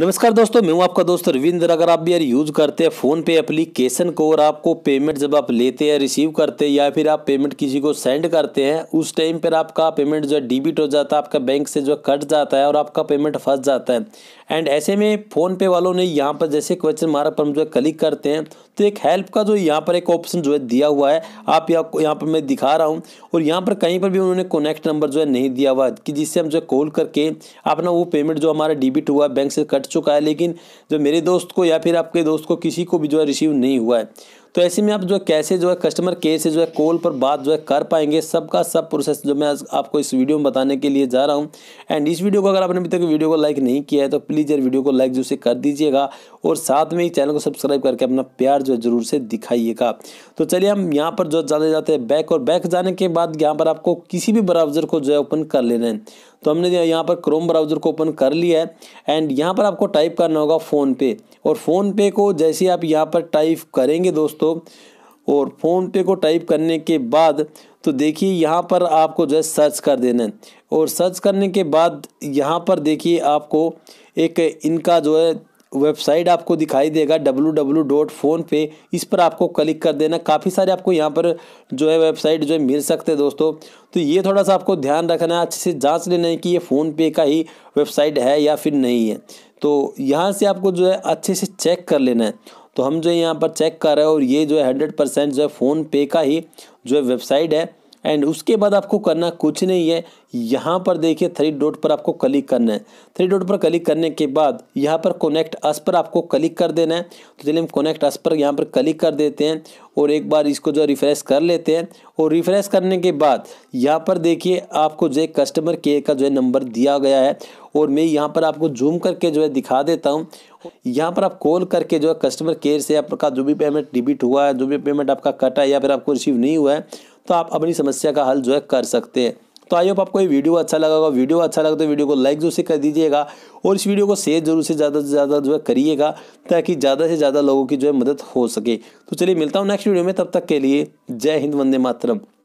नमस्कार दोस्तों मैं हूं आपका दोस्त रविंद्र अगर आप भी यार यूज़ करते हैं फ़ोन पे एप्लीकेशन को और आपको पेमेंट जब आप लेते हैं रिसीव करते हैं या फिर आप पेमेंट किसी को सेंड करते हैं उस टाइम पर आपका पेमेंट जो है डिबिट हो जाता है आपका बैंक से जो कट जाता है और आपका पेमेंट फंस जाता है एंड ऐसे में फ़ोन पे वालों ने यहाँ पर जैसे क्वेश्चन मार्क पर हम जो है क्लिक करते हैं तो एक हेल्प का जो यहाँ पर एक ऑप्शन जो है दिया हुआ है आप यहाँ पर मैं दिखा रहा हूँ और यहाँ पर कहीं पर भी उन्होंने कनेक्ट नंबर जो है नहीं दिया हुआ कि जिससे हम जो कॉल करके अपना वो पेमेंट जो हमारा डिबिट हुआ बैंक से कट चुका है लेकिन जो मेरे दोस्त को या फिर आपके दोस्त को किसी को भी जो है रिसीव नहीं हुआ है तो ऐसे में आप जो कैसे जो है कस्टमर केयर से जो है कॉल पर बात जो है कर पाएंगे सबका सब प्रोसेस जो मैं आपको इस वीडियो में बताने के लिए जा रहा हूँ एंड इस वीडियो को अगर आपने अभी तक वीडियो को लाइक नहीं किया है तो प्लीज़ यार वीडियो को लाइक जो कर दीजिएगा और साथ में ही चैनल को सब्सक्राइब करके अपना प्यार जो है जरूर से दिखाइएगा तो चलिए हम यहाँ पर जो जाने जाते हैं बैक और बैक जाने के बाद यहाँ पर आपको किसी भी ब्राउज़र को जो है ओपन कर लेना है तो हमने यहाँ पर क्रोम ब्राउज़र को ओपन कर लिया है एंड यहाँ पर आपको टाइप करना होगा फ़ोन पे और फ़ोन पे को जैसे आप यहाँ पर टाइप करेंगे दोस्तों दोस्तों और फ़ोन पे को टाइप करने के बाद तो देखिए यहाँ पर आपको जो है सर्च कर देना है और सर्च करने के बाद यहाँ पर देखिए आपको एक इनका जो है वेबसाइट आपको दिखाई देगा डब्लू डब्लू डॉट फोन पे इस पर आपको क्लिक कर देना काफ़ी सारे आपको यहाँ पर जो है वेबसाइट जो है मिल सकते हैं दोस्तों तो ये थोड़ा सा आपको ध्यान रखना है अच्छे से जांच लेना है कि ये फ़ोन पे का ही वेबसाइट है या फिर नहीं है तो यहाँ से आपको जो है अच्छे से चेक कर लेना है तो हम जो है यहाँ पर चेक कर रहे हैं और ये जो है हंड्रेड परसेंट जो है फ़ोनपे का ही जो है वेबसाइट है एंड उसके बाद आपको करना कुछ नहीं है यहाँ पर देखिए थ्री डॉट पर आपको क्लिक करना है थ्री डॉट पर क्लिक करने के बाद यहाँ पर कनेक्ट अस पर आपको क्लिक कर देना है तो चलिए हम कनेक्ट अस पर यहाँ पर क्लिक कर देते हैं और एक बार इसको जो रिफ्रेश कर लेते हैं और रिफ्रेश करने के बाद यहाँ पर देखिए आपको जो कस्टमर केयर का जो है नंबर दिया गया है और मैं यहाँ पर आपको जूम करके जो है दिखा देता हूँ यहाँ पर आप कॉल करके जो है कस्टमर केयर से आपका जो भी पेमेंट डिबिट हुआ है जो भी पेमेंट आपका कटा है या फिर आपको रिसीव नहीं हुआ है तो आप अपनी समस्या का हल जो है कर सकते हैं तो आइए आपको ये वीडियो अच्छा लगा होगा वीडियो अच्छा लगा तो वीडियो को लाइक जरूर से कर दीजिएगा और इस वीडियो को शेयर जरूर से ज़्यादा से ज़्यादा जो है करिएगा ताकि ज़्यादा से ज़्यादा लोगों की जो है मदद हो सके तो चलिए मिलता हूँ नेक्स्ट वीडियो में तब तक के लिए जय हिंद वंदे मातरम